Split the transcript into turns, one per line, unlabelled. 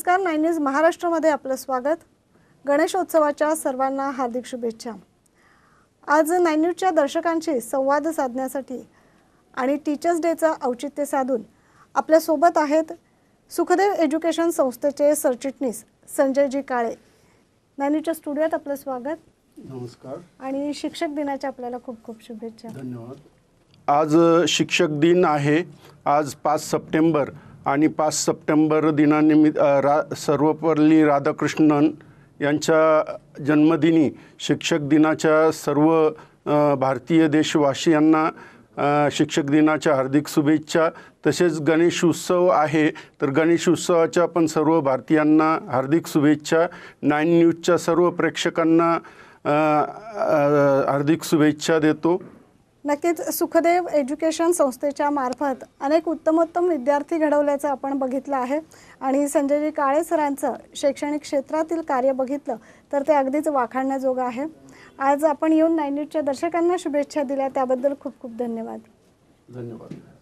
नमस्कार nine news महाराष्ट्रामध्ये आपलं स्वागत गणेशोत्सवाच्या सर्वांना हार्दिक शुभेच्छा आज नाईन न्यूजच्या दर्शकांशी संवाद साधण्यासाठी आणि टीचर्स डेचं औचित्य साधून आपल्यासोबत आहेत सुखदेव एज्युकेशन संस्थेचे सरचिटणीस संजयजी काळे नाईन न्यूजच्या स्टुडिओत आपलं स्वागत नमस्कार आणि शिक्षक दिनाच्या आपल्याला खूप खूप शुभेच्छा
धन्यवाद आज शिक्षक दिन आहे आज पाच सप्टेंबर आणि पाच सप्टेंबर दिनानिमित्त रा सर्वपल्ली राधाकृष्णन यांच्या जन्मदिनी शिक्षक दिनाच्या सर्व भारतीय देशवासियांना शिक्षक दिनाच्या हार्दिक शुभेच्छा तसेच गणेश उत्सव आहे तर गणेश उत्सवाच्या पण सर्व भारतीयांना हार्दिक शुभेच्छा नाईन न्यूजच्या सर्व प्रेक्षकांना हार्दिक शुभेच्छा देतो
नक्कीच सुखदेव एज्युकेशन संस्थेच्या मार्फत अनेक उत्तमोत्तम विद्यार्थी घडवल्याचं आपण बघितलं आहे आणि संजयजी काळे सरांचं शैक्षणिक क्षेत्रातील कार्य बघितलं तर ते अगदीच वाखाणण्याजोगं आहे आज आपण येऊन नाईन्यूटच्या दर्शकांना शुभेच्छा दिल्या त्याबद्दल खूप खूप धन्यवाद धन्यवाद